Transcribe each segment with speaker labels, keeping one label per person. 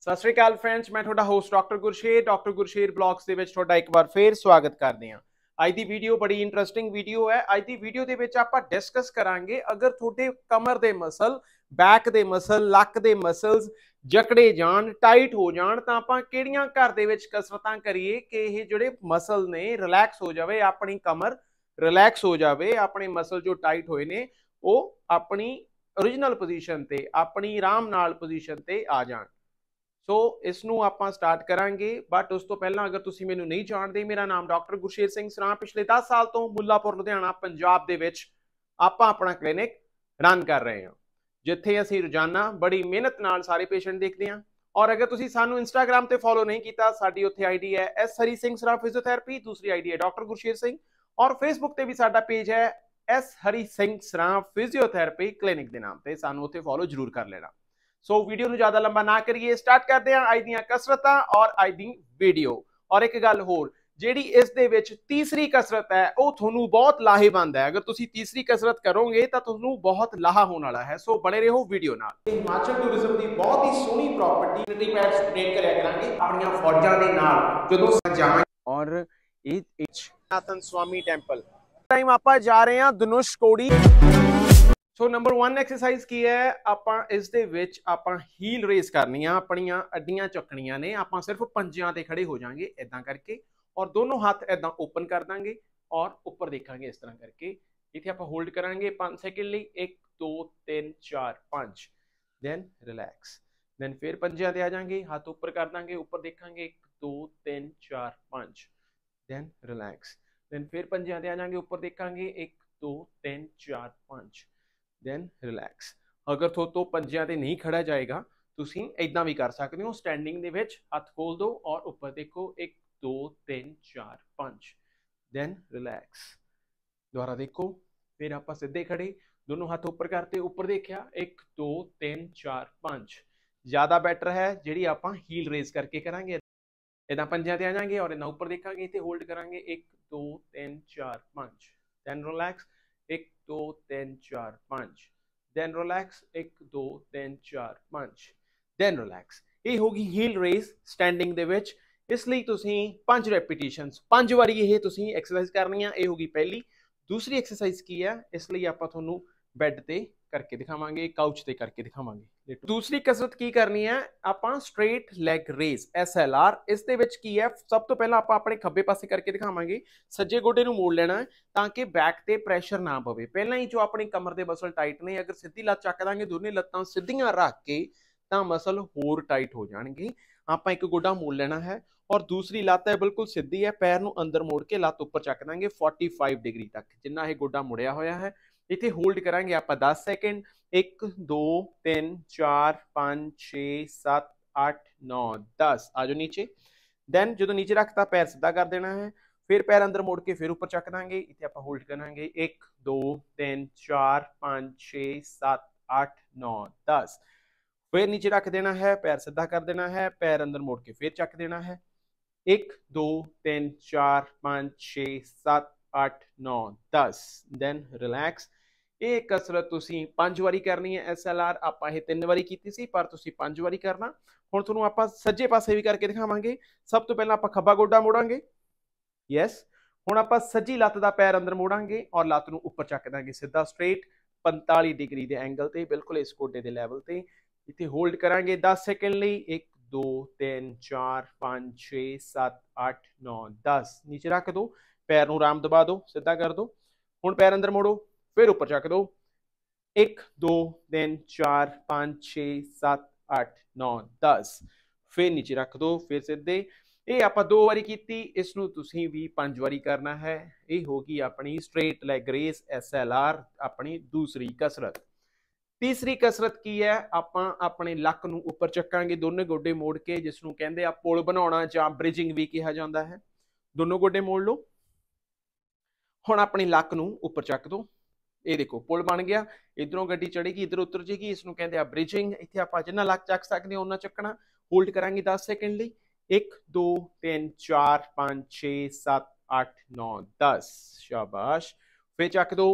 Speaker 1: ਸਤਿ ਸ਼੍ਰੀ ਅਕਾਲ ਫਰੈਂਡਸ ਮੈਂ ਤੁਹਾਡਾ host doctor Gursher doctor Gursher blogs ਦੇ ਵਿੱਚ ਤੁਹਾਡਾ ਇੱਕ ਵਾਰ ਫੇਰ ਸਵਾਗਤ ਕਰਦੇ ਹਾਂ ਅੱਜ ਦੀ ਵੀਡੀਓ ਬੜੀ ਇੰਟਰਸਟਿੰਗ ਵੀਡੀਓ ਹੈ ਅੱਜ ਦੀ ਵੀਡੀਓ ਦੇ ਵਿੱਚ ਆਪਾਂ ਡਿਸਕਸ ਕਰਾਂਗੇ ਅਗਰ ਤੁਹਾਡੇ ਕਮਰ ਦੇ ਮਸਲ ਬੈਕ ਦੇ ਮਸਲ ਲੱਕ ਦੇ ਮਸਲਸ ਜਕੜੇ ਜਾਣ ਟਾਈਟ ਹੋ ਜਾਣ ਤਾਂ ਆਪਾਂ ਕਿਹੜੀਆਂ ਘਰ ਦੇ ਵਿੱਚ ਕਸਰਤਾਂ ਕਰੀਏ ਕਿ ਇਹ ਜਿਹੜੇ ਮਸਲ ਨੇ ਰਿਲੈਕਸ ਹੋ ਜਾਵੇ ਆਪਣੀ ਕਮਰ ਰਿਲੈਕਸ ਹੋ ਜਾਵੇ ਆਪਣੇ ਮਸਲ ਜੋ ਟਾਈਟ ਹੋਏ ਨੇ ਉਹ ਆਪਣੀ origignal ਪੋਜੀਸ਼ਨ ਤੇ ਆਪਣੀ ਆਰਾਮ ਨਾਲ ਪੋਜੀਸ਼ਨ ਤੇ ਆ ਜਾਣ ਸੋ ਇਸ ਨੂੰ ਆਪਾਂ ਸਟਾਰਟ ਕਰਾਂਗੇ ਬਟ ਉਸ ਤੋਂ ਪਹਿਲਾਂ ਅਗਰ ਤੁਸੀਂ ਮੈਨੂੰ ਨਹੀਂ ਜਾਣਦੇ ਮੇਰਾ ਨਾਮ ਡਾਕਟਰ ਗੁਰਸ਼ੇਰ ਸਿੰਘ ਸਰਾ ਪਿਛਲੇ 10 ਸਾਲ ਤੋਂ ਮੁੱਲਾਪੁਰ ਲੁਧਿਆਣਾ ਪੰਜਾਬ ਦੇ ਵਿੱਚ ਆਪਾਂ ਆਪਣਾ ਕਲੀਨਿਕ ਰਨ ਕਰ ਰਹੇ ਹਾਂ ਜਿੱਥੇ ਅਸੀਂ ਰੋਜ਼ਾਨਾ ਬੜੀ ਮਿਹਨਤ ਨਾਲ ਸਾਰੇ ਪੇਸ਼ੈਂਟ ਦੇਖਦੇ ਹਾਂ ਔਰ ਅਗਰ ਤੁਸੀਂ ਸਾਨੂੰ ਇੰਸਟਾਗ੍ਰam ਤੇ ਫੋਲੋ ਨਹੀਂ ਕੀਤਾ ਸਾਡੀ ਉੱਥੇ ਆਈਡੀ ਹੈ ਐਸ ਹਰੀ ਸਿੰਘ ਸਰਾ ਫਿਜ਼ੀਓਥੈਰੇਪੀ ਦੂਸਰੀ ਆਈਡੀ ਹੈ ਡਾਕਟਰ ਗੁਰਸ਼ੇਰ ਸਿੰਘ ਔਰ ਫੇਸਬੁੱਕ ਤੇ ਵੀ ਸਾਡਾ ਪੇਜ ਹੈ S Hari Singh Sra physiotherapy clinic ਦੇ ਨਾਮ ਤੇ ਸਾਨੂੰ ਉੱਥੇ ਫੋਲੋ ਜ਼ਰੂਰ ਕਰ ਲੈਣਾ ਸੋ ਵੀਡੀਓ ਨੂੰ ਜ਼ਿਆਦਾ ਲੰਬਾ ਨਾ ਕਰੀਏ ਸਟਾਰਟ ਕਰਦੇ ਹਾਂ ਅੱਜ ਦੀਆਂ ਕਸਰਤਾਂ ਔਰ ਅੱਜ ਦੀ ਵੀਡੀਓ ਔਰ ਇੱਕ ਗੱਲ ਹੋਰ ਜਿਹੜੀ ਇਸ ਦੇ ਵਿੱਚ ਤੀਸਰੀ ਕਸਰਤ ਹੈ ਉਹ ਤੁਹਾਨੂੰ ਬਹੁਤ ਲਾਹੇਵੰਦ ਹੈ ਅਗਰ ਤੁਸੀਂ ਤੀਸਰੀ ਕਸਰਤ ਕਰੋਗੇ ਤਾਂ ਤੁਹਾਨੂੰ ਬਹੁਤ ਲਾਹਾ ਹੋਣ ਵਾਲਾ ਹੈ ਸੋ ਬਣੇ ਰਹੋ ਵੀਡੀਓ ਨਾਲ ਹਿਮਾਚਲ ਟੂਰਿਜ਼ਮ ਦੀ ਬਹੁਤ ਹੀ ਸੋਹਣੀ ਪ੍ਰਾਪਰਟੀ ਨਟੀ ਪੈਡ ਸਪਰੇਡ ਕਰਿਆ ਕਰਾਂਗੇ ਆਪਣੀਆਂ ਫੌਜਾਂ ਦੇ ਨਾਲ ਜਦੋਂ ਜਾਵਾਂਗੇ ਔਰ ਇਹ ਨਾਤਨ ਸਵਾਮੀ ਟੈਂਪਲ ਟਾਈਮ ਆਪਾਂ ਜਾ ਰਹੇ ਹਾਂ ਦਨੁਸ਼ ਕੋੜੀ ਸੋ ਨੰਬਰ 1 ਐਕਸਰਸਾਈਜ਼ ਕੀ ਹੈ ਆਪਾਂ ਇਸ ਦੇ ਵਿੱਚ ਆਪਾਂ ਹੀਲ ਰੇਸ ਕਰਨੀ ਆ ਆਪਣੀਆਂ ਅੱਡੀਆਂ ਚੱਕਣੀਆਂ ਨੇ ਆਪਾਂ ਸਿਰਫ ਪੰਜਿਆਂ ਤੇ ਖੜੇ ਹੋ ਜਾਾਂਗੇ ਇਦਾਂ ਕਰਕੇ ਔਰ ਦੋਨੋਂ ਹੱਥ ਇਦਾਂ ਓਪਨ ਕਰ ਦਾਂਗੇ ਔਰ ਉੱਪਰ ਦੇਖਾਂਗੇ ਇਸ ਤਰ੍ਹਾਂ ਕਰਕੇ ਇੱਥੇ ਆਪਾਂ ਹੋਲਡ ਕਰਾਂਗੇ 5 ਸੈਕਿੰਡ ਲਈ 1 2 3 4 5 ਦੈਨ ਰਿਲੈਕਸ ਦੈਨ ਫਿਰ ਪੰਜਿਆਂ ਤੇ ਆ ਜਾਾਂਗੇ ਹੱਥ ਉੱਪਰ ਕਰ ਦਾਂਗੇ ਉੱਪਰ ਦੇਖਾਂਗੇ 1 2 3 4 ਪੰਜਿਆਂ ਤੇ ਆ ਜਾਾਂਗੇ ਉੱਪਰ ਦੇਖਾਂਗੇ 1 2 3 4 5 ਦੈਨ ਰਿਲੈਕਸ ਅਗਰ ਥੋ ਪੰਜਿਆਂ ਤੇ ਨਹੀਂ ਖੜਾ ਜਾਏਗਾ ਤੁਸੀਂ ਇਦਾਂ ਵੀ ਕਰ ਸਕਦੇ ਹੋ ਸਟੈਂਡਿੰਗ ਦੇ ਵਿੱਚ ਹੱਥ ਖੋਲ ਦਿਓ ਔਰ ਉੱਪਰ ਦੇਖੋ 1 2 3 4 5 ਦੈਨ ਰਿਲੈਕਸ ਦੁਬਾਰਾ ਦੇਖੋ ਫਿਰ ਆਪਾਂ ਸਿੱਧੇ ਖੜੇ ਦੋਨੋਂ ਹੱਥ ਉੱਪਰ ਕਰਤੇ ਉੱਪਰ ਦੇਖਿਆ 1 2 3 4 5 ਜ਼ਿਆਦਾ ਬੈਟਰ ਹੈ ਜਿਹੜੀ ਆਪਾਂ ਹੀਲ ਰੇਜ਼ ਕਰਕੇ ਕਰਾਂਗੇ ਇਦਾਂ ਪੰਜਾਂ ਤੇ ਆ ਜਾਾਂਗੇ ਔਰ ਇਹਨਾਂ ਉੱਪਰ ਦੇਖਾਂਗੇ ਤੇ ਹੋਲਡ ਕਰਾਂਗੇ 1 ਦੋ ਤਿੰਨ ਚਾਰ ਪੰਜ then ਰਿਲੈਕਸ 1 ਦੋ ਤਿੰਨ ਚਾਰ ਪੰਜ then ਰਿਲੈਕਸ 1 ਦੋ ਤਿੰਨ ਚਾਰ ਪੰਜ then ਰਿਲੈਕਸ ਇਹ ਹੋ ਗਈ ਹੀਲ ਰੇਸ ਸਟੈਂਡਿੰਗ ਦੇ ਵਿੱਚ ਇਸ ਲਈ ਤੁਸੀਂ ਪੰਜ ਰੈਪੀਟੀਸ਼ਨਸ ਪੰਜ ਵਾਰੀ ਇਹ ਤੁਸੀਂ ਐਕਸਰਸਾਈਜ਼ ਕਰਨੀ ਆ ਇਹ ਹੋ ਗਈ ਪਹਿਲੀ ਦੂਸਰੀ ਐਕਸਰਸਾਈਜ਼ ਕੀ ਆ ਇਸ ਲਈ ਆਪਾਂ ਤੁਹਾਨੂੰ ਬੈੱਡ ਤੇ ਕਰਕੇ ਦਿਖਾਵਾਂਗੇ ਕਾਊਚ ਤੇ ਕਰਕੇ ਦਿਖਾਵਾਂਗੇ ਦੂਸਰੀ ਕਸਰਤ ਕੀ ਕਰਨੀ ਹੈ ਆਪਾਂ straight leg raise S L R ਇਸ ਦੇ ਵਿੱਚ ਕੀ ਹੈ ਸਭ ਤੋਂ ਪਹਿਲਾਂ ਆਪਾਂ ਆਪਣੇ ਖੱਬੇ ਪਾਸੇ ਕਰਕੇ ਦਿਖਾਵਾਂਗੇ ਸੱਜੇ ਗੋਡੇ ਨੂੰ ਮੋੜ ਲੈਣਾ ਤਾਂ ਕਿ ਬੈਕ ਤੇ ਪ੍ਰੈਸ਼ਰ ਨਾ ਪਵੇ ਪਹਿਲਾਂ ਹੀ ਜੋ ਆਪਣੀ ਕਮਰ ਦੇ ਮਸਲ ਟਾਈਟ ਨੇ ਅਗਰ ਸਿੱਧੀ ਲੱਤ ਚੱਕ ਦਾਂਗੇ ਦੋਨੇ ਲੱਤਾਂ ਸਿੱਧੀਆਂ ਰੱਖ ਕੇ ਤਾਂ ਮਸਲ ਹੋਰ ਟਾਈਟ ਹੋ ਜਾਣਗੇ ਆਪਾਂ ਇੱਕ ਗੋਡਾ ਮੋੜ ਲੈਣਾ ਹੈ ਔਰ ਦੂਸਰੀ ਲੱਤ ਹੈ ਬਿਲਕੁਲ ਸਿੱਧੀ ਹੈ ਪੈਰ ਨੂੰ ਅੰਦਰ ਮੋੜ ਕੇ ਲੱਤ ਉੱਪਰ ਚੱਕ ਦਾਂਗੇ 45 ਡਿਗਰੀ ਤੱਕ ਜਿੰਨਾ ਇਹ ਗੋਡਾ ਮੁੜਿਆ ਹੋਇਆ ਹੈ इतने होल्ड करा आप दस सैकेंड एक दो तीन चार पाँच छ सत अठ नौ दस आ जाओ नीचे दैन जो तो नीचे रखता पैर सीधा कर देना है फिर पैर अंदर मोड़ के फिर उपर चक देंगे इतने आप होल्ड करा एक दो तीन चार पाँच छे सत अठ नौ दस फिर नीचे रख देना है पैर सीधा कर देना है पैर अंदर मोड़ के फिर चक देना है एक दो तीन चार पाँच छे सत अठ नौ दस दैन रिलैक्स ਇਹ ਕਸਰਤ ਤੁਸੀਂ 5 ਵਾਰੀ ਕਰਨੀ ਹੈ ਐਸਐਲਆਰ ਆਪਾਂ ਇਹ ਤਿੰਨ ਵਾਰੀ ਕੀਤੀ ਸੀ ਪਰ ਤੁਸੀਂ 5 ਵਾਰੀ ਕਰਨਾ ਹੁਣ ਤੁਹਾਨੂੰ ਆਪਾਂ ਸੱਜੇ ਪਾਸੇ ਵੀ ਕਰਕੇ ਦਿਖਾਵਾਂਗੇ ਸਭ ਤੋਂ ਪਹਿਲਾਂ ਆਪਾਂ ਖੱਬਾ ਗੋਡਾ ਮੋੜਾਂਗੇ ਯੈਸ ਹੁਣ ਆਪਾਂ ਸੱਜੀ ਲੱਤ ਦਾ ਪੈਰ ਅੰਦਰ ਮੋੜਾਂਗੇ ਔਰ ਲੱਤ ਨੂੰ ਉੱਪਰ ਚੱਕ ਦਾਂਗੇ ਸਿੱਧਾ ਸਟ੍ਰੇਟ 45 ਡਿਗਰੀ ਦੇ ਐਂਗਲ ਤੇ ਬਿਲਕੁਲ ਇਸ ਗੋਡੇ ਦੇ ਲੈਵਲ ਤੇ ਇੱਥੇ ਹੋਲਡ ਕਰਾਂਗੇ 10 ਸੈਕਿੰਡ ਲਈ 1 2 3 4 5 6 7 8 9 10 ਨੀਚੇ ਰੱਖ ਦਿਓ ਪੈਰ ਨੂੰ ਆਰਾਮ ਦਬਾ ਦਿਓ ਸਿੱਧਾ ਕਰ ਦਿਓ ਹੁਣ ਪੈਰ ਅੰਦਰ ਮੋੜੋ ਫਿਰ ਉੱਪਰ ਚੱਕ ਦੋ 1 2 3 4 5 6 7 8 9 10 ਫਿਰ ਨੀਚੇ ਰੱਖ ਦੋ ਫਿਰ ਸਿੱਧੇ ਇਹ ਆਪਾਂ ਦੋ ਵਾਰੀ ਕੀਤੀ ਇਸ ਨੂੰ ਤੁਸੀਂ ਵੀ ਪੰਜ ਵਾਰੀ ਕਰਨਾ ਹੈ ਇਹ ਹੋ ਗਈ ਆਪਣੀ straight leg raise S L R ਆਪਣੀ ਦੂਸਰੀ ਕਸਰਤ ਤੀਸਰੀ ਕਸਰਤ ਕੀ ਹੈ ਆਪਾਂ ਆਪਣੇ ਲੱਕ ਨੂੰ ਉੱਪਰ ਚੱਕਾਂਗੇ ਦੋਨੇ ਗੋਡੇ ਮੋੜ ਕੇ ਜਿਸ ਨੂੰ ਕਹਿੰਦੇ ਆ ਪੁਲ ਬਣਾਉਣਾ ਜਾਂ ਬ੍ਰਿਜਿੰਗ ਵੀ ਕਿਹਾ ਜਾਂਦਾ ਹੈ ਦੋਨੋਂ ਗੋਡੇ ਮੋੜ ਲਓ ਹੁਣ ਆਪਣੀ ਲੱਕ ਨੂੰ ਉੱਪਰ ਚੱਕ ਦਿਓ ਇਹ ਦੇਖੋ ਪੁਲ ਬਣ ਗਿਆ ਇਧਰੋਂ ਗੱਡੀ ਚੜੇਗੀ ਇਧਰ ਉਤਰ ਜੇਗੀ ਇਸ ਨੂੰ ਕਹਿੰਦੇ ਆ ਬ੍ਰਿਜਿੰਗ ਇੱਥੇ ਆਪਾਂ ਜਿੰਨਾ ਲੱਕ ਚੱਕ ਸਕਦੇ ਹਾਂ ਉਹਨਾਂ ਚੱਕਣਾ ਹੋਲਡ ਕਰਾਂਗੇ 10 ਸੈਕਿੰਡ ਲਈ 1 2 3 4 5 6 7 8 9 10 ਸ਼ਾਬਾਸ਼ ਫੇ ਚੱਕ ਦੋ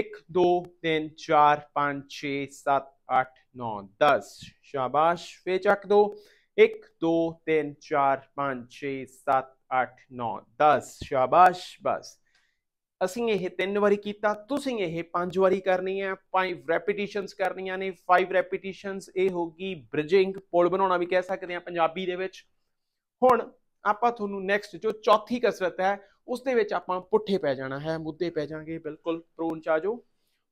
Speaker 1: 1 2 3 4 5 6 7 8 9 10 ਸ਼ਾਬਾਸ਼ ਫੇ ਚੱਕ ਦੋ 1 2 3 4 5 6 7 8 9 10 ਸ਼ਾਬਾਸ਼ ਬਸ ਅਸੀਂ ਇਹ ਤਿੰਨ ਵਾਰੀ ਕੀਤਾ ਤੁਸੀਂ ਇਹ ਪੰਜ ਵਾਰੀ ਕਰਨੀ ਹੈ ਫਾਈਵ ਰੈਪੀਟੀਸ਼ਨਸ ਕਰਨੀਆਂ ਨੇ ਫਾਈਵ ਰੈਪੀਟੀਸ਼ਨਸ ਇਹ ਹੋਗੀ ਬ੍ਰਿਜਿੰਗ ਪੁਲ ਬਣਾਉਣਾ ਵੀ ਕਹਿ ਸਕਦੇ ਆ ਪੰਜਾਬੀ ਦੇ ਵਿੱਚ ਹੁਣ ਆਪਾਂ ਤੁਹਾਨੂੰ ਨੈਕਸਟ ਜੋ ਚੌਥੀ ਕਸਰਤ ਹੈ ਉਸ ਦੇ ਵਿੱਚ ਆਪਾਂ ਪੁੱਠੇ ਪੈ ਜਾਣਾ ਹੈ ਮੁੱਦੇ ਪੈ ਜਾਾਂਗੇ ਬਿਲਕੁਲ ਪ੍ਰੋਨ ਚ ਆ ਜਾਓ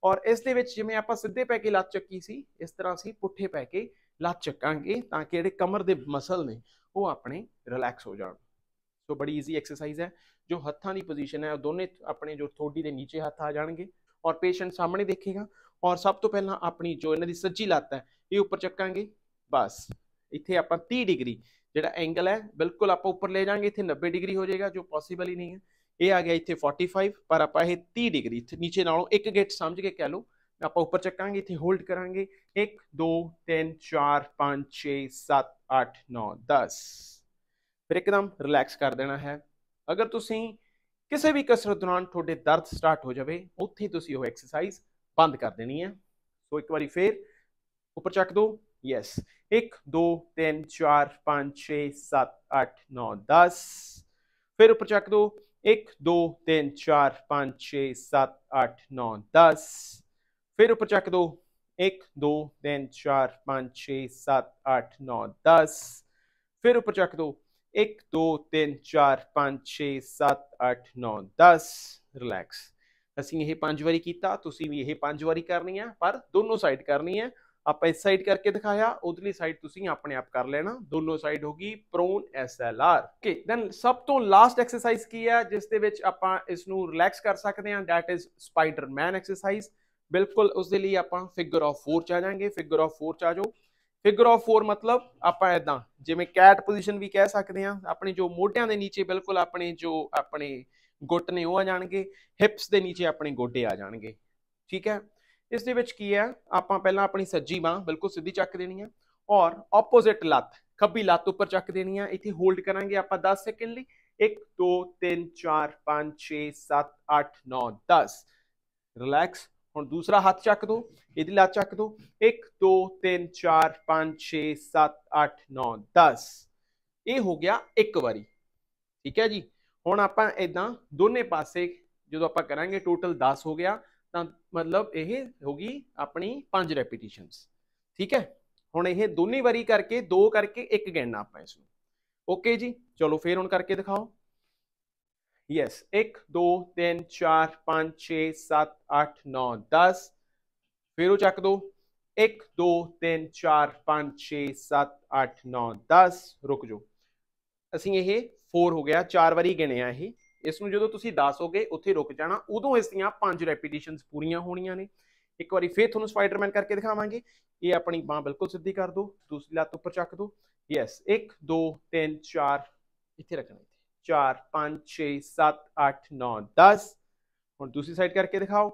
Speaker 1: ਔਰ ਇਸ ਦੇ ਵਿੱਚ ਜਿਵੇਂ ਆਪਾਂ ਸਿੱਧੇ ਪੈ ਕੇ ਲੱਤ ਚੱਕੀ ਸੀ ਇਸ ਤਰ੍ਹਾਂ ਅਸੀਂ ਪੁੱਠੇ ਪੈ ਕੇ ਲੱਤ ਚੱਕਾਂਗੇ ਤਾਂ ਕਿ ਜਿਹੜੇ ਕਮਰ ਦੇ ਮਸਲ ਨੇ ਉਹ ਆਪਣੇ ਰਿਲੈਕਸ ਹੋ ਜਾਣ सो बड़ी ईजी एक्सरसाइज है जो हत्था की पोजिशन है दोनों अपने जो थोड़ी के नीचे हथ आ जाएंगे और पेशेंट सामने देखेगा और सब तो पहला अपनी जो इन्हों की सज्जी लत्त है ये उपर चका बस इतने आप तीह डिग्री जो एंगल है बिल्कुल आप उपर ले जाएंगे इतने नब्बे डिग्री हो जाएगा जो पॉसीबल ही नहीं है यह आ गया इतने फोर्टी फाइव पर आप तीह डिग्री नीचे ना एक गेट समझ के कह लो आप उपर चका इतने होल्ड करा एक दो तीन चार पाँच छे सत्त अठ नौ दस ਫਿਰ ਇੱਕਦਮ ਰਿਲੈਕਸ ਕਰ ਦੇਣਾ ਹੈ ਅਗਰ ਤੁਸੀਂ ਕਿਸੇ ਵੀ ਕਸਰਤ ਦੌਰਾਨ ਤੁਹਾਡੇ ਦਰਦ ਸਟਾਰਟ ਹੋ ਜਾਵੇ ਉੱਥੇ ਤੁਸੀਂ ਉਹ ਐਕਸਰਸਾਈਜ਼ ਬੰਦ ਕਰ ਦੇਣੀ ਹੈ ਸੋ ਇੱਕ ਵਾਰੀ ਫੇਰ ਉੱਪਰ ਚੱਕ ਦੋ ਯੈਸ 1 2 3 4 5 6 7 8 9 10 ਫਿਰ ਉੱਪਰ ਚੱਕ ਦੋ 1 2 3 4 5 6 7 8 9 10 ਫਿਰ ਉੱਪਰ ਚੱਕ ਦੋ 1 2 3 4 5 6 7 8 9 10 ਫਿਰ ਉੱਪਰ ਚੱਕ ਦੋ 1 2 3 4 5 6 7 8 9 10 ਰਿਲੈਕਸ ਅਸੀਂ ਇਹ ਪੰਜ ਵਾਰੀ ਕੀਤਾ ਤੁਸੀਂ ਵੀ ਇਹ ਪੰਜ ਵਾਰੀ ਕਰਨੀ ਹੈ ਪਰ ਦੋਨੋਂ ਸਾਈਡ ਕਰਨੀ ਹੈ ਆਪਾਂ ਇਸ ਸਾਈਡ ਕਰਕੇ ਦਿਖਾਇਆ ਉਧਰਲੀ ਸਾਈਡ ਤੁਸੀਂ ਆਪਣੇ ਆਪ ਕਰ ਲੈਣਾ ਦੋਨੋਂ ਸਾਈਡ ਹੋਗੀ prone S L R okay then ਸਭ ਤੋਂ ਲਾਸਟ ਐਕਸਰਸਾਈਜ਼ ਕੀ ਹੈ ਜਿਸ ਦੇ ਵਿੱਚ ਆਪਾਂ ਇਸ ਨੂੰ ਰਿਲੈਕਸ ਕਰ ਸਕਦੇ ਹਾਂ ਥੈਟ ਇਜ਼ ਸਪਾਈਡਰਮੈਨ ਐਕਸਰਸਾਈਜ਼ ਬਿਲਕੁਲ ਉਸ ਦੇ ਲਈ ਆਪਾਂ ਫਿਗਰ ਆਫ 4 ਚ ਆ ਜਾਾਂਗੇ ਫਿਗਰ ਆਫ 4 ਚ ਆ ਜਾਓ ਫਿਗਰ ਆਫ 4 ਮਤਲਬ ਆਪਾਂ ਇਦਾਂ ਜਿਵੇਂ ਕੈਟ ਪੋਜੀਸ਼ਨ ਵੀ ਕਹਿ ਸਕਦੇ ਆ ਆਪਣੇ ਜੋ ਮੋਢਿਆਂ ਦੇ ਨੀਚੇ ਬਿਲਕੁਲ ਆਪਣੇ ਜੋ ਆਪਣੇ ਗੁੱਟ ਨੇ ਉਹ ਆ ਜਾਣਗੇ ਹਿਪਸ ਦੇ ਨੀਚੇ ਆਪਣੇ ਗੋਡੇ ਆ ਜਾਣਗੇ ਠੀਕ ਹੈ ਇਸ ਦੇ ਵਿੱਚ ਕੀ ਹੈ ਆਪਾਂ ਪਹਿਲਾਂ ਆਪਣੀ ਸੱਜੀ ਬਾਹ ਬਿਲਕੁਲ ਸਿੱਧੀ ਚੱਕ ਦੇਣੀ ਆ ਔਰ ਆਪੋਜ਼ਿਟ ਲੱਤ ਖੱਬੀ ਲੱਤ ਉੱਪਰ ਚੱਕ ਦੇਣੀ ਆ ਇੱਥੇ ਹੋਲਡ ਕਰਾਂਗੇ ਆਪਾਂ 10 ਸੈਕਿੰਡ ਲਈ 1 2 3 4 5 6 7 8 9 10 ਰਿਲੈਕਸ ਹੁਣ ਦੂਸਰਾ ਹੱਥ ਚੱਕ ਦੋ ਇਹਦੀ ਲੱਤ ਚੱਕ ਦੋ 1 2 3 4 5 6 7 8 9 10 ਇਹ ਹੋ ਗਿਆ ਇੱਕ ਵਾਰੀ ਠੀਕ ਹੈ ਜੀ ਹੁਣ ਆਪਾਂ ਇਦਾਂ ਦੋਨੇ ਪਾਸੇ ਜਦੋਂ ਆਪਾਂ ਕਰਾਂਗੇ ਟੋਟਲ 10 ਹੋ ਗਿਆ ਤਾਂ ਮਤਲਬ ਇਹ ਹੋ ਗਈ ਆਪਣੀ 5 ਰੈਪੀਟੀਸ਼ਨਸ ਠੀਕ ਹੈ ਹੁਣ ਇਹ ਦੋਨੀ ਵਾਰੀ ਕਰਕੇ 2 ਕਰਕੇ 1 ਗਿਣਨਾ ਆਪਾਂ ਇਸ ਨੂੰ ਓਕੇ ਜੀ ਚਲੋ ਫੇਰ ਹੁਣ ਕਰਕੇ ਦਿਖਾਓ यस 1 2 3 4 5 6 7 8 9 10 फिर वो चक दो एक दो तीन चार पाँच छः ਸੱਤ ਅੱਠ ਨੌ 10 ਰੁਕ ਜਾਓ ਅਸੀਂ ਇਹ 4 ਹੋ ਗਿਆ ਚਾਰ ਵਾਰੀ ਗਿਣਿਆ ਇਹ ਇਸ ਨੂੰ ਜਦੋਂ ਤੁਸੀਂ ਦੱਸੋਗੇ ਉੱਥੇ ਰੁਕ ਜਾਣਾ ਉਦੋਂ ਇਸ ਦੀਆਂ ਪੰਜ ਰੈਪੀਟੀਸ਼ਨਸ ਪੂਰੀਆਂ ਹੋਣੀਆਂ ਨੇ ਇੱਕ ਵਾਰੀ ਫੇਰ ਤੁਹਾਨੂੰ ਸਪਾਈਡਰਮੈਨ ਕਰਕੇ ਦਿਖਾਵਾਂਗੇ ਇਹ ਆਪਣੀ ਬਾਹ ਬਿਲਕੁਲ ਸਿੱਧੀ ਕਰ ਦਿਓ ਦੂਸਰੀ ਲੱਤ ਉੱਪਰ ਚੱਕ ਦਿਓ ਯੈਸ 1 2 3 4 ਇੱਥੇ ਰੱਖਣਾ 4 5 6 7 8 9 10 ਹੁਣ ਦੂਸਰੀ ਸਾਈਡ ਕਰਕੇ ਦਿਖਾਓ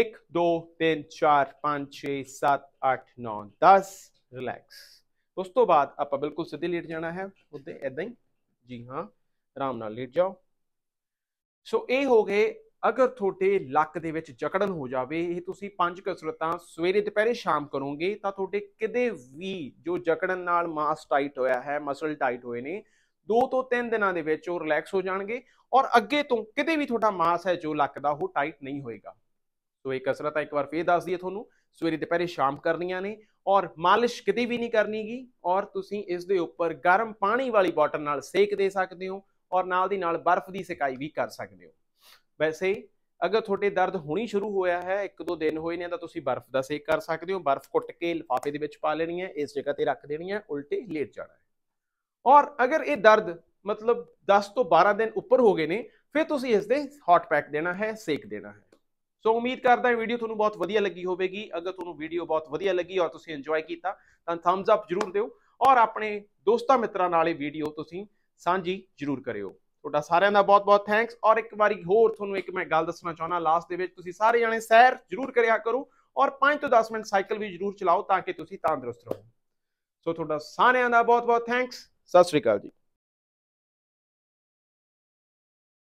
Speaker 1: 1 2 3 4 5 6 7 8 9 10 ਰਿਲੈਕਸ ਉਸ ਤੋਂ ਬਾਅਦ ਆਪਾਂ ਬਿਲਕੁਲ ਸਿੱਧੇ ਲੇਟ ਜਾਣਾ ਹੈ ਉੱਤੇ ਐਦਾਂ ਹੀ ਜੀ ਹਾਂ ਆਰਾਮ ਨਾਲ ਲੇਟ ਜਾਓ ਸੋ ਇਹ ਹੋ ਗਏ ਅਗਰ ਤੁਹਾਡੇ ਲੱਕ ਦੇ ਵਿੱਚ ਜਕੜਨ ਹੋ ਜਾਵੇ ਇਹ ਤੁਸੀਂ ਪੰਜ ਕਸਰਤਾਂ ਸਵੇਰੇ ਦੁਪਹਿਰੇ ਸ਼ਾਮ ਕਰੋਗੇ ਤਾਂ ਤੁਹਾਡੇ ਕਿਤੇ ਵੀ ਜੋ ਜਕੜਨ ਨਾਲ ਮਾਸ ਟਾਈਟ ਹੋਇਆ ਹੈ ਮਸਲ ਟਾਈਟ ਹੋਏ ਨੇ 2 ਤੋਂ 3 ਦਿਨਾਂ ਦੇ ਵਿੱਚ ਉਹ ਰਿਲੈਕਸ ਹੋ ਜਾਣਗੇ ਔਰ ਅੱਗੇ ਤੋਂ ਕਿਤੇ ਵੀ ਤੁਹਾਡਾ ਮਾਸ ਹੈ ਜੋ ਲੱਗਦਾ ਉਹ ਟਾਈਟ ਨਹੀਂ ਹੋਏਗਾ ਸੋ ਇਹ ਕਸਰਤ ਆ ਇੱਕ ਵਾਰ ਫੇਰ ਦੱਸ ਦਈਏ ਤੁਹਾਨੂੰ ਸਵੇਰੇ ਦੁਪਹਿਰੇ ਸ਼ਾਮ ਕਰਨੀਆਂ ਨੇ ਔਰ ਮਾਲਿਸ਼ ਕਿਤੇ ਵੀ ਨਹੀਂ ਕਰਨੀਗੀ ਔਰ ਤੁਸੀਂ ਇਸ ਦੇ ਉੱਪਰ ਗਰਮ ਪਾਣੀ ਵਾਲੀ ਬੋਟਲ ਨਾਲ ਸੇਕ ਦੇ ਸਕਦੇ ਹੋ ਔਰ ਨਾਲ ਦੀ ਨਾਲ ਬਰਫ਼ ਦੀ ਸਿਕਾਈ ਵੀ ਕਰ ਸਕਦੇ ਹੋ ਵੈਸੇ ਅਗਰ ਤੁਹਾਡੇ ਦਰਦ ਹੋਣੀ ਸ਼ੁਰੂ ਹੋਇਆ ਹੈ ਇੱਕ ਦੋ ਦਿਨ ਹੋਏ ਨੇ ਤਾਂ ਤੁਸੀਂ ਬਰਫ਼ ਦਾ ਸੇਕ ਕਰ ਸਕਦੇ ਹੋ ਬਰਫ਼ ਕੁੱਟ ਕੇ ਲਿਫਾਫੇ ਦੇ ਵਿੱਚ ਪਾ ਲੈਣੀ ਹੈ ਇਸ ਜਗ੍ਹਾ ਤੇ ਰੱਖ ਦੇਣੀ ਹੈ ਉਲਟੇ ਲੇਟ ਜਾਣਾ ਹੈ ਔਰ ਅਗਰ ਇਹ ਦਰਦ ਮਤਲਬ 10 ਤੋਂ 12 ਦਿਨ ਉੱਪਰ ਹੋ ਗਏ ਨੇ ਫਿਰ ਤੁਸੀਂ ਇਸ ਦੇ ਹੌਟ ਪੈਕ ਦੇਣਾ ਹੈ ਸੇਕ ਦੇਣਾ ਹੈ ਸੋ ਉਮੀਦ ਕਰਦਾ ਹਾਂ ਵੀਡੀਓ ਤੁਹਾਨੂੰ ਬਹੁਤ ਵਧੀਆ ਲੱਗੀ ਹੋਵੇਗੀ ਅਗਰ ਤੁਹਾਨੂੰ ਵੀਡੀਓ ਬਹੁਤ ਵਧੀਆ ਲੱਗੀ ਔਰ ਤੁਸੀਂ ਇੰਜੋਏ ਕੀਤਾ ਤਾਂ ਥੰਬਸ ਅਪ ਜਰੂਰ ਦਿਓ ਔਰ ਆਪਣੇ ਦੋਸਤਾਂ ਮਿੱਤਰਾਂ ਨਾਲ ਇਹ ਵੀਡੀਓ ਤੁਸੀਂ ਸਾਂਝੀ ਜਰੂਰ ਕਰਿਓ ਤੁਹਾਡਾ ਸਾਰਿਆਂ ਦਾ ਬਹੁਤ-ਬਹੁਤ ਥੈਂਕਸ ਔਰ ਇੱਕ ਵਾਰੀ ਹੋਰ ਤੁਹਾਨੂੰ ਇੱਕ ਮੈਂ ਗੱਲ ਦੱਸਣਾ ਚਾਹੁੰਦਾ ਲਾਸਟ ਦੇ ਵਿੱਚ ਤੁਸੀਂ ਸਾਰੇ ਜਣੇ ਸੈਰ ਜ਼ਰੂਰ ਕਰਿਆ ਕਰੋ ਔਰ 5 ਤੋਂ 10 ਮਿੰਟ ਸਾਈਕਲ ਵੀ ਜ਼ਰੂਰ ਚਲਾਓ ਤਾਂ ਕਿ ਤੁਸੀਂ ਤੰਦਰੁਸਤ ਰਹੋ ਸੋ ਤੁਹਾਡਾ ਸਾਰਿਆਂ ਦਾ ਬਹੁਤ-ਬਹੁਤ ਥੈਂਕਸ ਸਤਿ ਸ਼੍ਰੀ ਅਕਾਲ ਜੀ